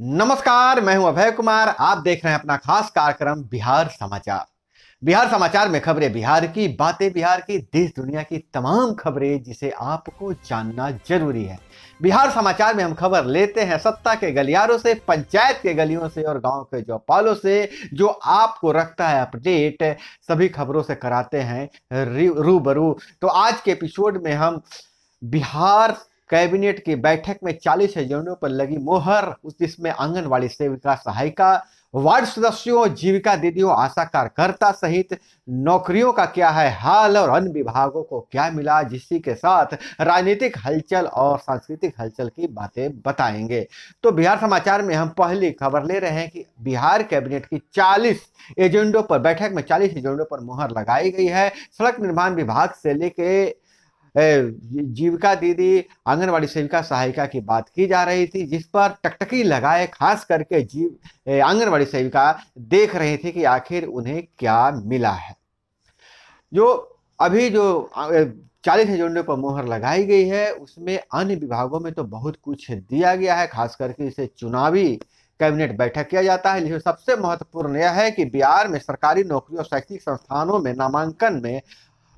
नमस्कार मैं हूं अभय कुमार आप देख रहे हैं अपना खास कार्यक्रम बिहार समाचार बिहार समाचार में खबरें बिहार की बातें बिहार की देश दुनिया की तमाम खबरें जिसे आपको जानना जरूरी है बिहार समाचार में हम खबर लेते हैं सत्ता के गलियारों से पंचायत के गलियों से और गांव के चौपालों से जो आपको रखता है अपडेट सभी खबरों से कराते हैं रूबरू तो आज के एपिसोड में हम बिहार कैबिनेट की बैठक में चालीस एजेंडों पर लगी मोहर जिसमें आंगनवाड़ी सेविका सहायिका वार्ड सदस्यों जीविका दीदियों आशा कार्यकर्ता सहित नौकरियों का क्या है हाल और अन्य विभागों को क्या मिला जिसी के साथ राजनीतिक हलचल और सांस्कृतिक हलचल की बातें बताएंगे तो बिहार समाचार में हम पहली खबर ले रहे हैं कि बिहार कैबिनेट की 40 एजेंडों पर बैठक में 40 एजेंडों पर मुहर लगाई गई है सड़क निर्माण विभाग से लेके जीविका दीदी आंगनवाड़ी सेविका सहायिका की बात की जा रही थी जिस पर टकटकी लगाए खास करके जीव आंगनबाड़ी सेविका देख रहे थे कि आखिर उन्हें क्या मिला है जो अभी जो चालीस एजेंडे पर मोहर लगाई गई है उसमें अन्य विभागों में तो बहुत कुछ दिया गया है खास करके इसे चुनावी कैबिनेट बैठक किया जाता है लेकिन सबसे महत्वपूर्ण यह है कि बिहार में सरकारी नौकरियों और शैक्षणिक संस्थानों में नामांकन में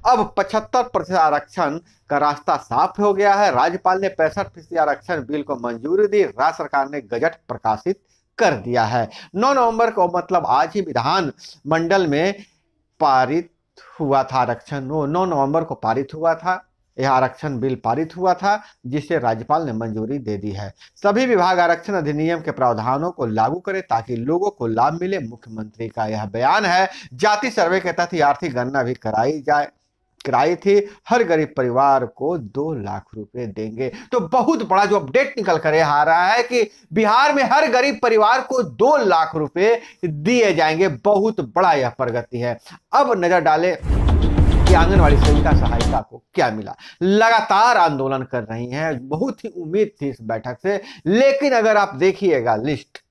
अब 75 प्रतिशत आरक्षण का रास्ता साफ हो गया है राज्यपाल ने पैंसठ फीसदी आरक्षण बिल को मंजूरी दी राज्य सरकार ने गजट प्रकाशित कर दिया है 9 नवंबर को मतलब आज ही विधान मंडल में पारित हुआ था आरक्षण नौ नौ नवंबर को पारित हुआ था यह आरक्षण बिल पारित हुआ था जिसे राज्यपाल ने मंजूरी दे दी है सभी विभाग आरक्षण अधिनियम के प्रावधानों को लागू करें ताकि लोगों को लाभ मिले मुख्यमंत्री का यह बयान है जाति सर्वे के तहत आर्थिक गणना भी कराई जाए किराए थे हर गरीब परिवार को दो लाख रुपए देंगे तो बहुत बड़ा जो अपडेट निकल कर आ रहा है कि बिहार में हर गरीब परिवार को दो लाख रुपए दिए जाएंगे बहुत बड़ा यह प्रगति है अब नजर डाले कि आंगनबाड़ी सेविका सहायिका को क्या मिला लगातार आंदोलन कर रही हैं बहुत ही उम्मीद थी इस बैठक से लेकिन अगर आप देखिएगा लिस्ट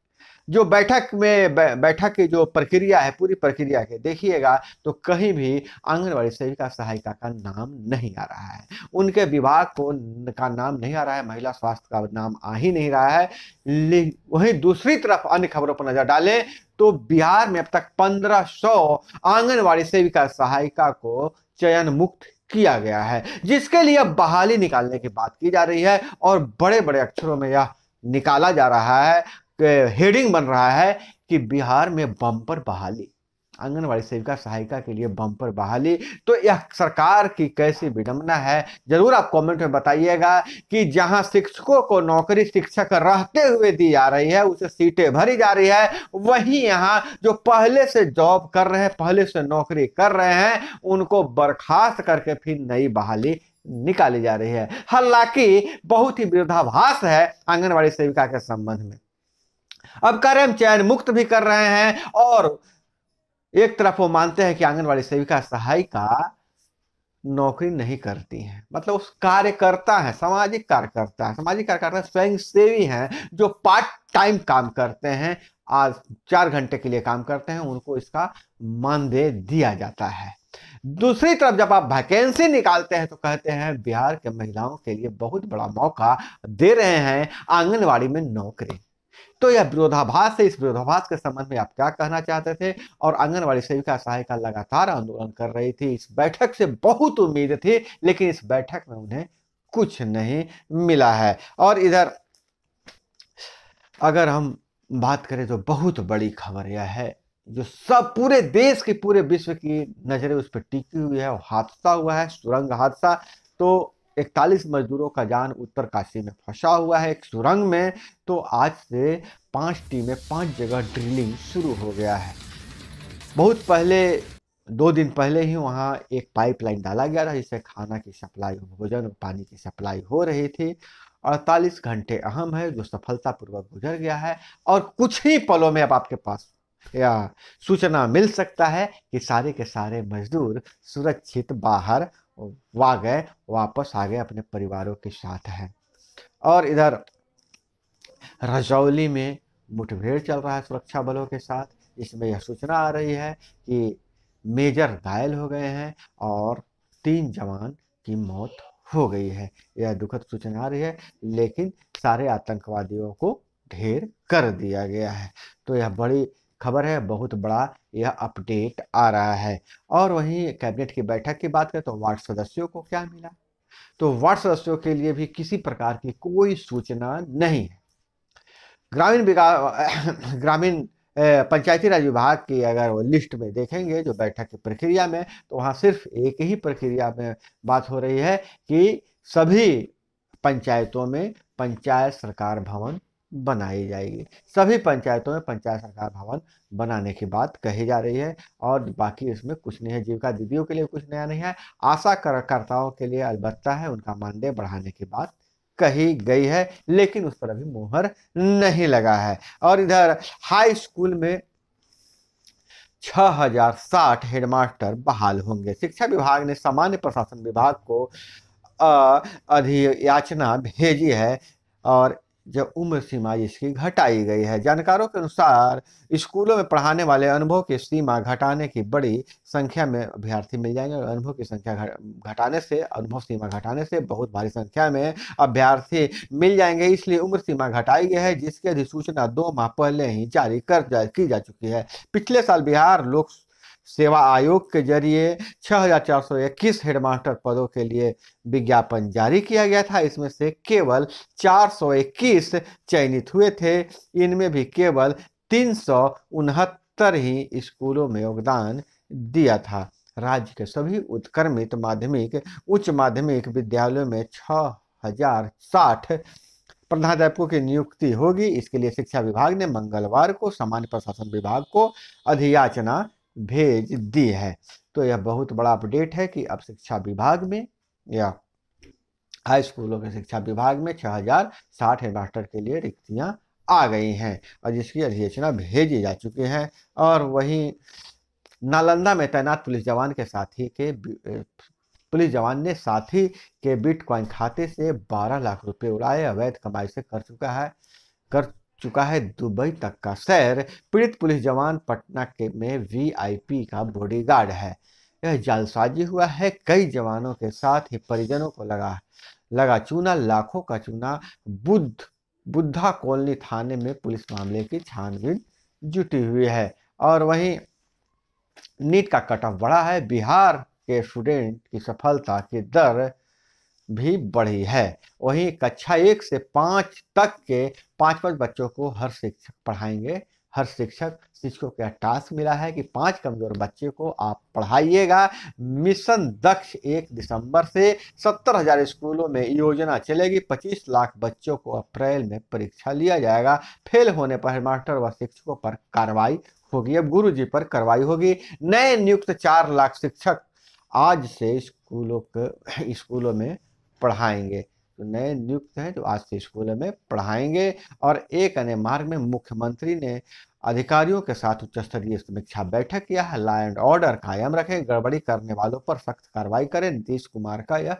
जो बैठक में बैठक की जो प्रक्रिया है पूरी प्रक्रिया के देखिएगा तो कहीं भी आंगनबाड़ी सेविका सहायिका का नाम नहीं आ रहा है उनके विभाग को का नाम नहीं आ रहा है महिला स्वास्थ्य का नाम आ ही नहीं रहा है वहीं दूसरी तरफ अन्य खबरों पर नजर डालें तो बिहार में अब तक पंद्रह सौ आंगनबाड़ी सेविका सहायिका को चयन मुक्त किया गया है जिसके लिए बहाली निकालने की बात की जा रही है और बड़े बड़े अक्षरों में यह निकाला जा रहा है हेडिंग बन रहा है कि बिहार में बम्पर बहाली आंगनबाड़ी सेविका सहायिका के लिए बम्पर बहाली तो यह सरकार की कैसी विडम्बना है जरूर आप कमेंट में बताइएगा कि जहां शिक्षकों को नौकरी शिक्षक रहते हुए दी जा रही है उसे सीटें भरी जा रही है वहीं यहां जो पहले से जॉब कर रहे हैं पहले से नौकरी कर रहे हैं उनको बर्खास्त करके फिर नई बहाली निकाली जा रही है हालांकि बहुत ही विरोधाभास है आंगनबाड़ी सेविका के संबंध में अब कार्यम चयन मुक्त भी कर रहे हैं और एक तरफ वो मानते हैं कि आंगनबाड़ी सेविका सहायिका नौकरी नहीं करती है मतलब उस कार्यकर्ता है सामाजिक कार्यकर्ता है सामाजिक कार्यकर्ता स्वयं सेवी हैं जो पार्ट टाइम काम करते हैं आज चार घंटे के लिए काम करते हैं उनको इसका मानदेय दिया जाता है दूसरी तरफ जब आप वैकेंसी निकालते हैं तो कहते हैं बिहार के महिलाओं के लिए बहुत बड़ा मौका दे रहे हैं आंगनवाड़ी में नौकरी तो यह विरोधाभास है इस विरोधाभास के संबंध में आप क्या कहना चाहते थे और आंगनबाड़ी सेविका सहायिका लगातार आंदोलन कर रही थी इस बैठक से बहुत उम्मीद थी लेकिन इस बैठक में उन्हें कुछ नहीं मिला है और इधर अगर हम बात करें तो बहुत बड़ी खबर यह है जो सब पूरे देश की पूरे विश्व की नज़रें उस पर टिकी हुई है हादसा हुआ है सुरंग हादसा तो इकतालीस मजदूरों का जान उत्तरकाशी में फंसा हुआ है एक सुरंग में तो आज से पांच टीमें पांच जगह ड्रिलिंग शुरू हो गया है बहुत पहले दो दिन पहले ही वहाँ एक पाइपलाइन डाला गया था जिससे खाना की सप्लाई भोजन और पानी की सप्लाई हो रही थी अड़तालीस घंटे अहम है जो सफलतापूर्वक गुजर गया है और कुछ ही पलों में अब आपके पास या सूचना मिल सकता है कि सारे के सारे मजदूर सुरक्षित बाहर वा गए वापस आ गए अपने परिवारों के साथ हैं और इधर रजौली में मुठभेड़ चल रहा है सुरक्षा बलों के साथ इसमें यह सूचना आ रही है कि मेजर घायल हो गए हैं और तीन जवान की मौत हो गई है यह दुखद सूचना आ रही है लेकिन सारे आतंकवादियों को ढेर कर दिया गया है तो यह बड़ी खबर है बहुत बड़ा यह अपडेट आ रहा है और वहीं कैबिनेट की बैठक की बात करें तो वार्ड सदस्यों को क्या मिला तो वार्ड सदस्यों के लिए भी किसी प्रकार की कोई सूचना नहीं है ग्रामीण विकास ग्रामीण पंचायती राज विभाग की अगर वो लिस्ट में देखेंगे जो बैठक की प्रक्रिया में तो वहाँ सिर्फ एक ही प्रक्रिया में बात हो रही है कि सभी पंचायतों में पंचायत सरकार भवन बनाई जाएगी सभी पंचायतों में पंचायत सरकार भवन बनाने की बात कही जा रही है और बाकी इसमें कुछ नहीं है जीविका दीदियों के लिए कुछ नया नहीं है आशा कार्यकर्ताओं के लिए अलबत्ता है उनका मानदेय बढ़ाने की बात कही गई है लेकिन उस पर अभी मोहर नहीं लगा है और इधर हाई स्कूल में हजार साठ हेडमास्टर बहाल होंगे शिक्षा विभाग ने सामान्य प्रशासन विभाग को अधियाचना भेजी है और जब उम्र सीमा इसकी घटाई गई है जानकारों के अनुसार स्कूलों में पढ़ाने वाले अनुभव की सीमा घटाने की बड़ी संख्या में अभ्यर्थी मिल जाएंगे अनुभव की संख्या घटाने से अनुभव सीमा घटाने से बहुत भारी संख्या में अभ्यर्थी मिल जाएंगे इसलिए उम्र सीमा घटाई गई है जिसकी अधिसूचना दो माह पहले ही जारी कर जा, की जा चुकी है पिछले साल बिहार लोक सेवा आयोग के जरिए 6421 हेडमास्टर पदों के लिए विज्ञापन जारी किया गया था इसमें से केवल 421 चयनित हुए थे इनमें भी केवल तीन ही स्कूलों में योगदान दिया था राज्य के सभी उत्क्रमित माध्यमिक उच्च माध्यमिक विद्यालयों में छ हजार साठ प्रधानाध्यापकों की नियुक्ति होगी इसके लिए शिक्षा विभाग ने मंगलवार को सामान्य प्रशासन विभाग को अधियाचना भेज दी है तो यह बहुत बड़ा अपडेट है कि अब शिक्षा विभाग में या हाई स्कूलों के शिक्षा विभाग में छः हज़ार साठ हेडमास्टर के लिए रिक्तियां आ गई हैं और जिसकी अधिसूचना भेजी जा चुकी है और वहीं नालंदा में तैनात पुलिस जवान के साथी के पुलिस जवान ने साथी के बिटकॉइन खाते से 12 लाख रुपए उड़ाए अवैध कमाई से कर चुका है कर चुका है दुबई तक का सैर पीड़ित पुलिस जवान पटना के में वीआईपी का बॉडीगार्ड है यह जालसाजी हुआ है कई जवानों के साथ ही परिजनों को लगा लगा चूना लाखों का चूना बुद्ध बुद्धा कॉलोनी थाने में पुलिस मामले की छानबीन जुटी हुई है और वहीं नीट का कटअप बढ़ा है बिहार के स्टूडेंट की सफलता की दर भी बढ़ी है वहीं कक्षा एक से पाँच तक के पाँच पाँच बच्चों को हर शिक्षक पढ़ाएंगे हर शिक्षक शिक्षकों का टास्क मिला है कि पांच कमजोर बच्चे को आप पढ़ाइएगा मिशन दक्ष एक दिसंबर से सत्तर हजार स्कूलों में योजना चलेगी पच्चीस लाख बच्चों को अप्रैल में परीक्षा लिया जाएगा फेल होने पर हेडमास्टर व शिक्षकों पर कार्रवाई होगी अब गुरु जी पर कार्रवाई होगी नए नियुक्त चार लाख शिक्षक आज से स्कूलों के स्कूलों में पढ़ाएंगे तो नए नियुक्त हैं जो आज से स्कूल में पढ़ाएंगे और एक अन्य मार्ग में मुख्यमंत्री ने अधिकारियों के साथ उच्च स्तरीय समीक्षा बैठक किया है लॉ एंड ऑर्डर कायम रखें गड़बड़ी करने वालों पर सख्त कार्रवाई करें नीतीश कुमार का यह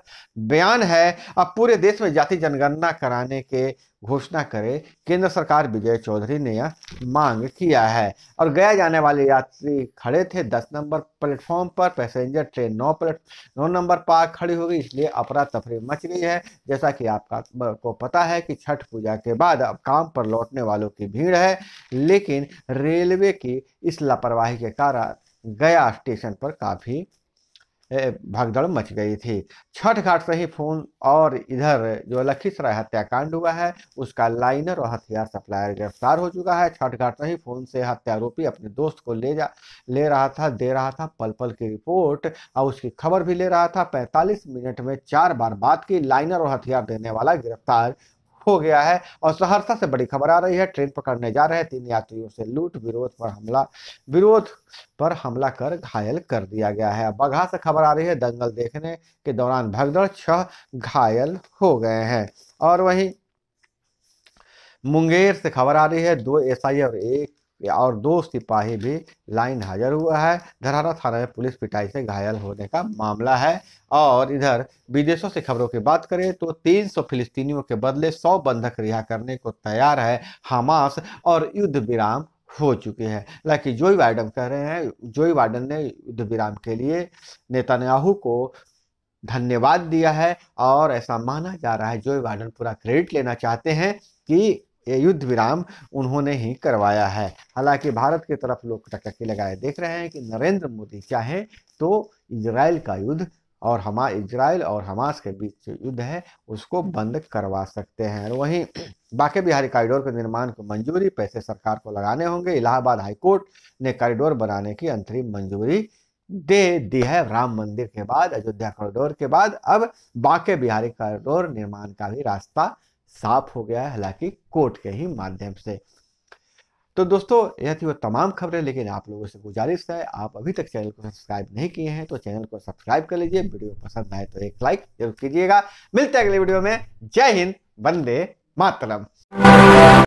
बयान है अब पूरे देश में जाति जनगणना कराने के घोषणा करे केंद्र सरकार विजय चौधरी ने यह मांग किया है और गया जाने वाले यात्री खड़े थे दस नंबर प्लेटफॉर्म पर पैसेंजर ट्रेन नौ प्लेट नौ नंबर पार खड़ी हो गई इसलिए अपरा तफरी मच गई है जैसा कि आपका को पता है कि छठ पूजा के बाद अब काम पर लौटने वालों की भीड़ है लेकिन रेलवे की इस लापरवाही के कारण गया स्टेशन पर काफ़ी भगदड़ मच गई थी छठ घाट से ही फोन और इधर जो लखीसराय हत्याकांड हुआ है उसका लाइनर और हथियार सप्लायर गिरफ्तार हो चुका है छठ घाट से ही फोन से हत्यारोपी अपने दोस्त को ले जा ले रहा था दे रहा था पल पल की रिपोर्ट और उसकी खबर भी ले रहा था 45 मिनट में चार बार बात की लाइनर और हथियार देने वाला गिरफ्तार हो गया है और सहरसा से बड़ी खबर आ रही है ट्रेन पकड़ने जा रहे तीन यात्रियों से लूट विरोध पर हमला विरोध पर हमला कर घायल कर दिया गया है बघा से खबर आ रही है दंगल देखने के दौरान भगदड़ छह घायल हो गए हैं और वही मुंगेर से खबर आ रही है दो एसआई और एक और दो सिपाही भी लाइन हाजिर हुआ है धरारा थाना में पुलिस पिटाई से घायल होने का मामला है और इधर विदेशों से खबरों की बात करें तो 300 फिलिस्तीनियों के बदले 100 बंधक रिहा करने को तैयार है हमास और युद्ध विराम हो चुके हैं हालांकि जोई बाइडन कह रहे हैं जोई बाइडन ने युद्ध विराम के लिए नेतान्याहू को धन्यवाद दिया है और ऐसा माना जा रहा है जोई बाइडन पूरा क्रेडिट लेना चाहते हैं कि ये युद्ध विराम उन्होंने ही करवाया है हालांकि भारत की तरफ लोग टकके लगाए देख रहे हैं कि नरेंद्र मोदी चाहे तो इसराइल का युद्ध और हमा इसराइल और हमास के बीच जो युद्ध है उसको बंद करवा सकते हैं वहीं बाकी बिहारी कॉरिडोर के निर्माण को मंजूरी पैसे सरकार को लगाने होंगे इलाहाबाद हाईकोर्ट ने कॉरिडोर बनाने की अंतरिम मंजूरी दे दी है राम मंदिर के बाद अयोध्या कॉरिडोर के बाद अब बाके बिहारी कॉरिडोर निर्माण का भी रास्ता साफ हो गया है हालांकि कोर्ट के ही माध्यम से तो दोस्तों यह थी वो तमाम खबरें लेकिन आप लोगों से गुजारिश है आप अभी तक चैनल को सब्सक्राइब नहीं किए हैं तो चैनल को सब्सक्राइब कर लीजिए वीडियो पसंद आए तो एक लाइक जरूर कीजिएगा मिलते हैं अगले वीडियो में जय हिंद वंदे मातरम